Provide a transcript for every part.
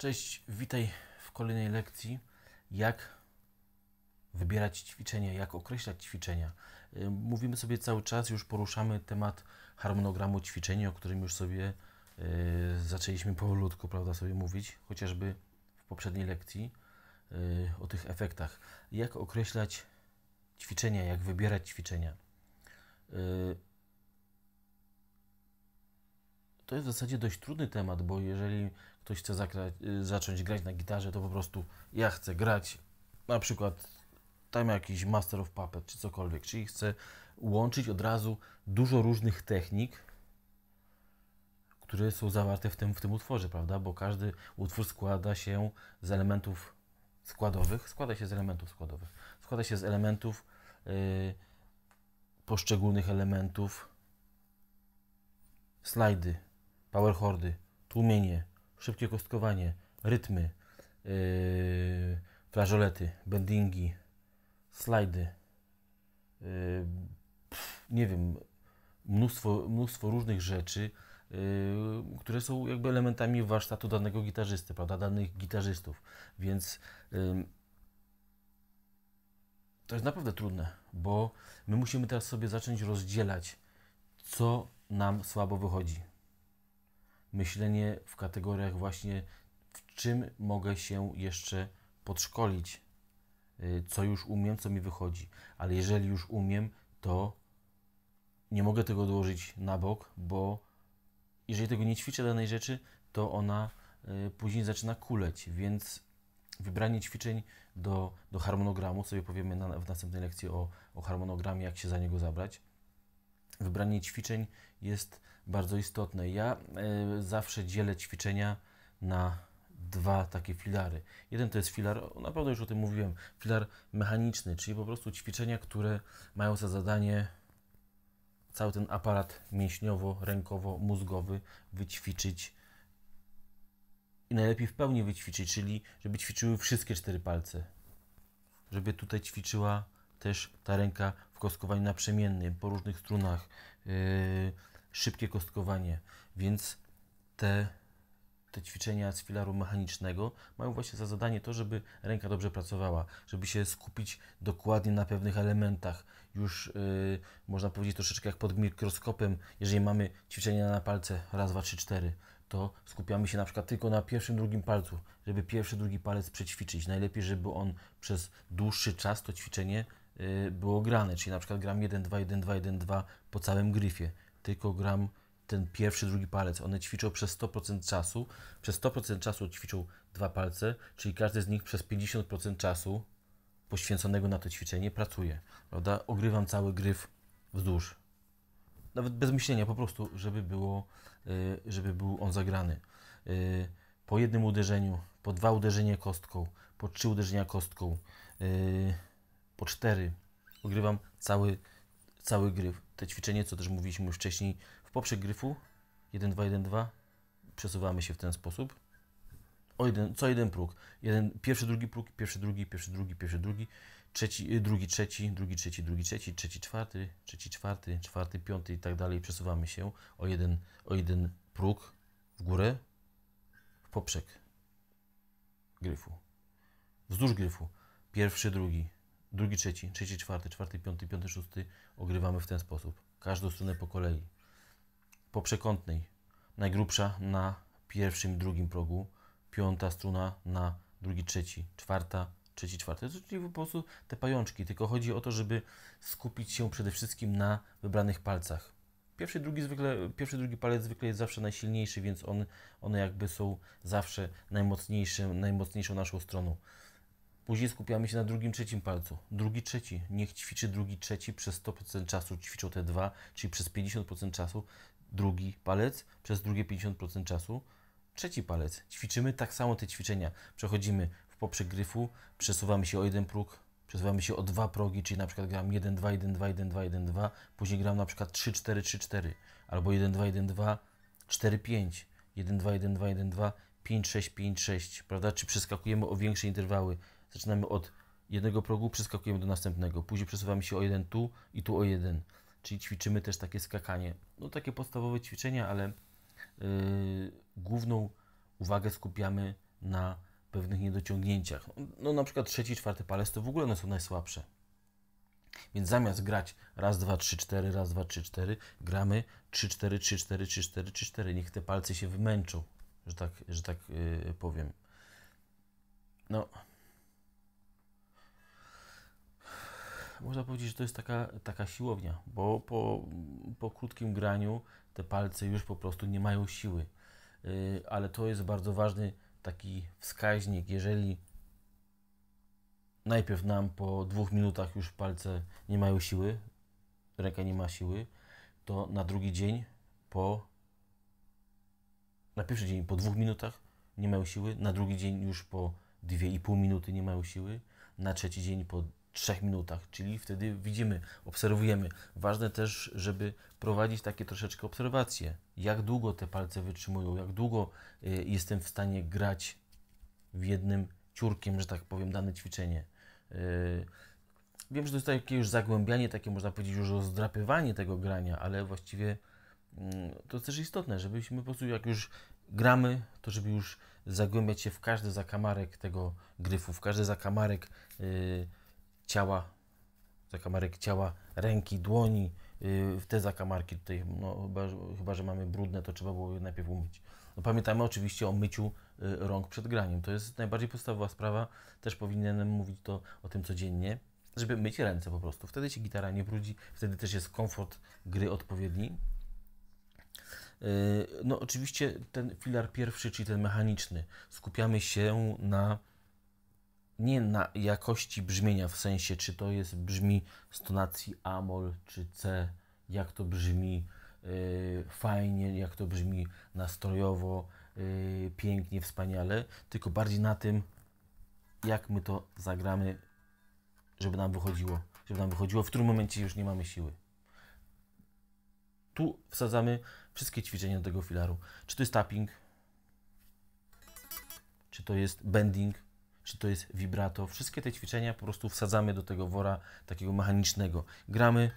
Cześć, witaj w kolejnej lekcji. Jak wybierać ćwiczenia, jak określać ćwiczenia. Y, mówimy sobie cały czas, już poruszamy temat harmonogramu ćwiczeń, o którym już sobie y, zaczęliśmy powolutku, prawda, sobie mówić, chociażby w poprzedniej lekcji y, o tych efektach. Jak określać ćwiczenia, jak wybierać ćwiczenia. to jest w zasadzie dość trudny temat, bo jeżeli ktoś chce zagrać, zacząć grać na gitarze, to po prostu ja chcę grać na przykład tam jakiś Master of Puppet czy cokolwiek, czyli chcę łączyć od razu dużo różnych technik, które są zawarte w tym, w tym utworze, prawda? Bo każdy utwór składa się z elementów składowych, składa się z elementów składowych, składa się z elementów yy, poszczególnych elementów, slajdy, hordy, tłumienie, szybkie kostkowanie, rytmy, yy, flażolety, bendingi, slajdy, yy, pff, nie wiem, mnóstwo, mnóstwo różnych rzeczy, yy, które są jakby elementami warsztatu danego gitarzysty, prawda, danych gitarzystów, więc yy, to jest naprawdę trudne, bo my musimy teraz sobie zacząć rozdzielać, co nam słabo wychodzi myślenie w kategoriach właśnie w czym mogę się jeszcze podszkolić, y, co już umiem, co mi wychodzi. Ale jeżeli już umiem, to nie mogę tego odłożyć na bok, bo jeżeli tego nie ćwiczę danej rzeczy, to ona y, później zaczyna kuleć, więc wybranie ćwiczeń do, do harmonogramu, sobie powiemy na, w następnej lekcji o, o harmonogramie, jak się za niego zabrać, wybranie ćwiczeń jest bardzo istotne. Ja e, zawsze dzielę ćwiczenia na dwa takie filary. Jeden to jest filar, naprawdę już o tym mówiłem, filar mechaniczny, czyli po prostu ćwiczenia, które mają za zadanie cały ten aparat mięśniowo-rękowo-mózgowy wyćwiczyć i najlepiej w pełni wyćwiczyć, czyli żeby ćwiczyły wszystkie cztery palce. Żeby tutaj ćwiczyła też ta ręka kostkowanie naprzemienne, po różnych strunach, yy, szybkie kostkowanie, więc te, te ćwiczenia z filaru mechanicznego mają właśnie za zadanie to, żeby ręka dobrze pracowała, żeby się skupić dokładnie na pewnych elementach. Już yy, można powiedzieć troszeczkę jak pod mikroskopem, jeżeli mamy ćwiczenia na palce raz, dwa, trzy, cztery, to skupiamy się na przykład tylko na pierwszym, drugim palcu, żeby pierwszy, drugi palec przećwiczyć. Najlepiej, żeby on przez dłuższy czas to ćwiczenie Y, było grane, czyli na przykład gram 1, 2, 1, 2, 1, 2 po całym gryfie, tylko gram ten pierwszy, drugi palec. One ćwiczą przez 100% czasu, przez 100% czasu ćwiczą dwa palce, czyli każdy z nich przez 50% czasu poświęconego na to ćwiczenie pracuje, prawda? Ogrywam cały gryf wzdłuż. Nawet bez myślenia, po prostu, żeby było, y, żeby był on zagrany. Y, po jednym uderzeniu, po dwa uderzenia kostką, po trzy uderzenia kostką, po cztery. Ogrywam cały, cały gryf. Te ćwiczenie, co też mówiliśmy już wcześniej, w poprzek gryfu 1, 2, 1, 2 przesuwamy się w ten sposób. O jeden, co jeden próg. Jeden, pierwszy, drugi próg, pierwszy, drugi, pierwszy, drugi, pierwszy, drugi, trzeci, y, drugi, trzeci, drugi, trzeci, drugi, trzeci, trzeci, czwarty, trzeci, czwarty, czwarty, piąty i tak dalej. Przesuwamy się o jeden, o jeden próg w górę, w poprzek gryfu, wzdłuż gryfu. Pierwszy, drugi, drugi, trzeci, trzeci, czwarty, czwarty, piąty, piąty, szósty ogrywamy w ten sposób. Każdą stronę po kolei. Po przekątnej najgrubsza na pierwszym, drugim progu, piąta struna na drugi, trzeci, czwarta, trzeci, czwarty. Czyli po prostu te pajączki, tylko chodzi o to, żeby skupić się przede wszystkim na wybranych palcach. Pierwszy, drugi, zwykle, pierwszy, drugi palec zwykle jest zawsze najsilniejszy, więc on, one jakby są zawsze najmocniejszym, najmocniejszą naszą stroną. Później skupiamy się na drugim, trzecim palcu. Drugi, trzeci. Niech ćwiczy drugi, trzeci przez 100% czasu ćwiczą te dwa, czyli przez 50% czasu drugi palec, przez drugie 50% czasu trzeci palec. Ćwiczymy tak samo te ćwiczenia. Przechodzimy w poprzek gryfu, przesuwamy się o jeden próg, przesuwamy się o dwa progi, czyli na przykład gram 1, 2, 1, 2, 1, 2, 1, 2, później gram na przykład 3, 4, 3, 4, albo 1, 2, 1, 2, 4, 5, 1, 2, 1, 2, 1, 2, 5, 6, 5, 6, prawda? Czy przeskakujemy o większe interwały. Zaczynamy od jednego progu, przeskakujemy do następnego. Później przesuwamy się o jeden tu i tu o jeden. Czyli ćwiczymy też takie skakanie. No takie podstawowe ćwiczenia, ale yy, główną uwagę skupiamy na pewnych niedociągnięciach. No na przykład trzeci, czwarty palec to w ogóle one są najsłabsze. Więc zamiast grać raz, dwa, trzy, cztery, raz, dwa, trzy, cztery, gramy trzy, cztery, trzy, cztery, trzy, cztery, trzy, cztery. Niech te palce się wymęczą, że tak, że tak yy, powiem. No, można powiedzieć, że to jest taka, taka siłownia, bo po, po krótkim graniu te palce już po prostu nie mają siły. Y, ale to jest bardzo ważny taki wskaźnik, jeżeli najpierw nam po dwóch minutach już palce nie mają siły, ręka nie ma siły, to na drugi dzień po na pierwszy dzień po dwóch minutach nie mają siły, na drugi dzień już po dwie i pół minuty nie mają siły, na trzeci dzień po trzech minutach, czyli wtedy widzimy, obserwujemy. Ważne też, żeby prowadzić takie troszeczkę obserwacje, jak długo te palce wytrzymują, jak długo y, jestem w stanie grać w jednym ciurkiem, że tak powiem, dane ćwiczenie. Y, wiem, że to jest takie już zagłębianie, takie można powiedzieć już rozdrapywanie tego grania, ale właściwie mm, to jest też istotne, żebyśmy po prostu jak już gramy, to żeby już zagłębiać się w każdy zakamarek tego gryfu, w każdy zakamarek y, ciała, zakamarek ciała, ręki, dłoni, y, w te zakamarki tutaj, no, chyba, chyba, że mamy brudne, to trzeba było je najpierw umyć. No, pamiętamy oczywiście o myciu y, rąk przed graniem. To jest najbardziej podstawowa sprawa. Też powinienem mówić to o tym codziennie, żeby myć ręce po prostu. Wtedy się gitara nie brudzi, wtedy też jest komfort gry odpowiedni. Y, no oczywiście ten filar pierwszy, czyli ten mechaniczny. Skupiamy się na nie na jakości brzmienia, w sensie czy to jest brzmi z tonacji amol czy C, jak to brzmi yy, fajnie, jak to brzmi nastrojowo, yy, pięknie, wspaniale, tylko bardziej na tym, jak my to zagramy, żeby nam wychodziło, żeby nam wychodziło, w którym momencie już nie mamy siły. Tu wsadzamy wszystkie ćwiczenia do tego filaru. Czy to jest tapping, czy to jest bending, czy to jest vibrato. Wszystkie te ćwiczenia po prostu wsadzamy do tego wora takiego mechanicznego. Gramy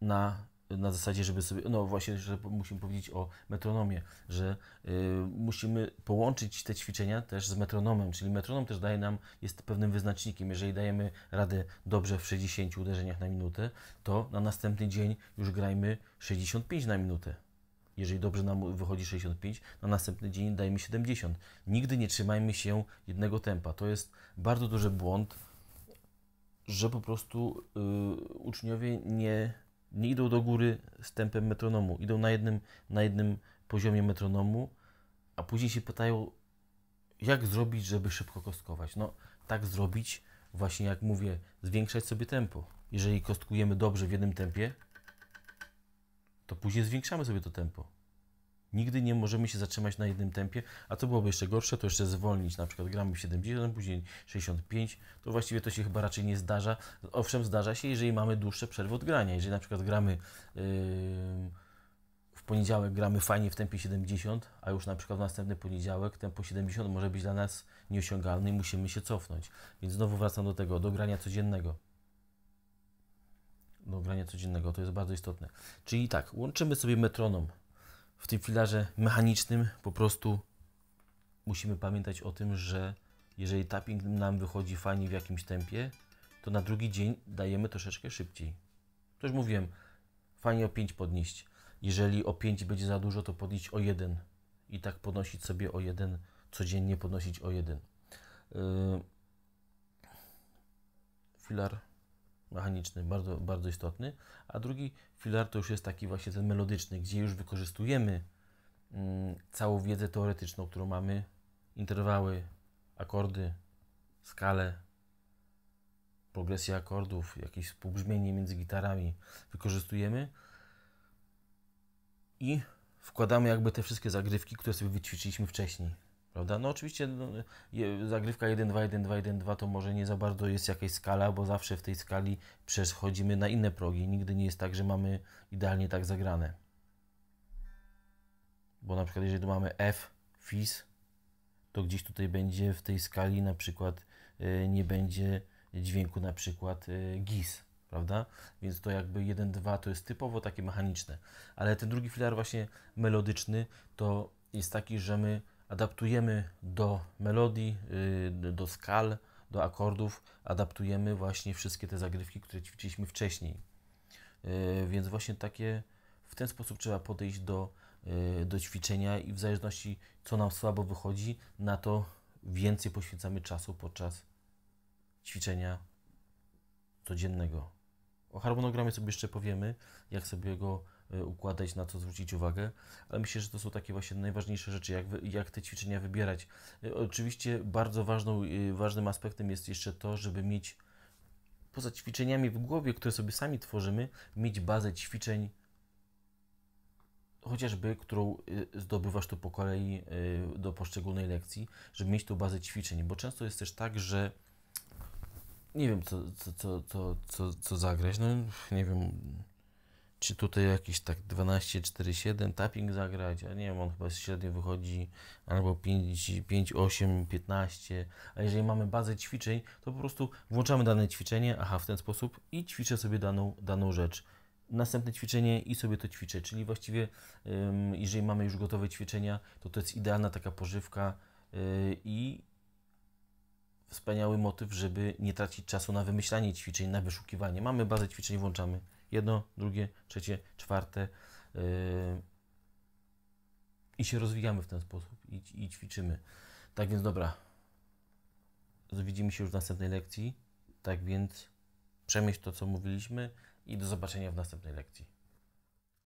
na, na zasadzie, żeby sobie, no właśnie, że musimy powiedzieć o metronomie, że y, musimy połączyć te ćwiczenia też z metronomem, czyli metronom też daje nam, jest pewnym wyznacznikiem. Jeżeli dajemy radę dobrze w 60 uderzeniach na minutę, to na następny dzień już grajmy 65 na minutę. Jeżeli dobrze nam wychodzi 65, na następny dzień dajmy 70. Nigdy nie trzymajmy się jednego tempa. To jest bardzo duży błąd, że po prostu y, uczniowie nie, nie idą do góry z tempem metronomu. Idą na jednym, na jednym poziomie metronomu, a później się pytają, jak zrobić, żeby szybko kostkować. No, tak zrobić, właśnie jak mówię, zwiększać sobie tempo. Jeżeli kostkujemy dobrze w jednym tempie, to później zwiększamy sobie to tempo. Nigdy nie możemy się zatrzymać na jednym tempie, a to byłoby jeszcze gorsze, to jeszcze zwolnić. Na przykład gramy 70, później 65, to właściwie to się chyba raczej nie zdarza. Owszem, zdarza się, jeżeli mamy dłuższe przerwy od grania. Jeżeli na przykład gramy yy, w poniedziałek, gramy fajnie w tempie 70, a już na przykład w następny poniedziałek tempo 70 może być dla nas nieosiągalny i musimy się cofnąć. Więc znowu wracam do tego, do grania codziennego do grania codziennego. To jest bardzo istotne. Czyli tak, łączymy sobie metronom w tym filarze mechanicznym. Po prostu musimy pamiętać o tym, że jeżeli tapping nam wychodzi fajnie w jakimś tempie, to na drugi dzień dajemy troszeczkę szybciej. To już mówiłem, fajnie o 5 podnieść. Jeżeli o 5 będzie za dużo, to podnieść o 1 i tak podnosić sobie o 1, codziennie podnosić o 1. Yy, filar mechaniczny, bardzo, bardzo istotny, a drugi filar to już jest taki właśnie ten melodyczny, gdzie już wykorzystujemy mm, całą wiedzę teoretyczną, którą mamy, interwały, akordy, skale, progresję akordów, jakieś współbrzmienie między gitarami wykorzystujemy i wkładamy jakby te wszystkie zagrywki, które sobie wyćwiczyliśmy wcześniej. Prawda? No oczywiście no, je, zagrywka 1-2, 1-2, 1-2 to może nie za bardzo jest jakaś skala, bo zawsze w tej skali przechodzimy na inne progi. Nigdy nie jest tak, że mamy idealnie tak zagrane. Bo na przykład jeżeli tu mamy F, FIS, to gdzieś tutaj będzie w tej skali na przykład y, nie będzie dźwięku na przykład y, GIS, prawda? Więc to jakby 1-2 to jest typowo takie mechaniczne. Ale ten drugi filar właśnie melodyczny to jest taki, że my adaptujemy do melodii, y, do skal, do akordów, adaptujemy właśnie wszystkie te zagrywki, które ćwiczyliśmy wcześniej. Y, więc właśnie takie w ten sposób trzeba podejść do, y, do ćwiczenia i w zależności co nam słabo wychodzi, na to więcej poświęcamy czasu podczas ćwiczenia codziennego. O harmonogramie sobie jeszcze powiemy, jak sobie go Y, układać, na co zwrócić uwagę, ale myślę, że to są takie właśnie najważniejsze rzeczy, jak, jak te ćwiczenia wybierać. Y, oczywiście bardzo ważną, y, ważnym aspektem jest jeszcze to, żeby mieć poza ćwiczeniami w głowie, które sobie sami tworzymy, mieć bazę ćwiczeń chociażby, którą zdobywasz tu po kolei do poszczególnej lekcji, żeby mieć tą bazę ćwiczeń, bo często jest też tak, że nie wiem, co, co, co, co, co, co zagrać, no nie wiem, czy tutaj jakiś tak 12-4-7 tapping zagrać, a nie wiem, on chyba średnio wychodzi albo 5-8-15, a jeżeli mamy bazę ćwiczeń, to po prostu włączamy dane ćwiczenie, aha, w ten sposób i ćwiczę sobie daną, daną rzecz. Następne ćwiczenie i sobie to ćwiczę, czyli właściwie jeżeli mamy już gotowe ćwiczenia, to to jest idealna taka pożywka y, i wspaniały motyw, żeby nie tracić czasu na wymyślanie ćwiczeń, na wyszukiwanie. Mamy bazę ćwiczeń, włączamy jedno, drugie, trzecie, czwarte yy, i się rozwijamy w ten sposób i, i ćwiczymy. Tak więc dobra, widzimy się już w następnej lekcji. Tak więc przemyśl to, co mówiliśmy i do zobaczenia w następnej lekcji.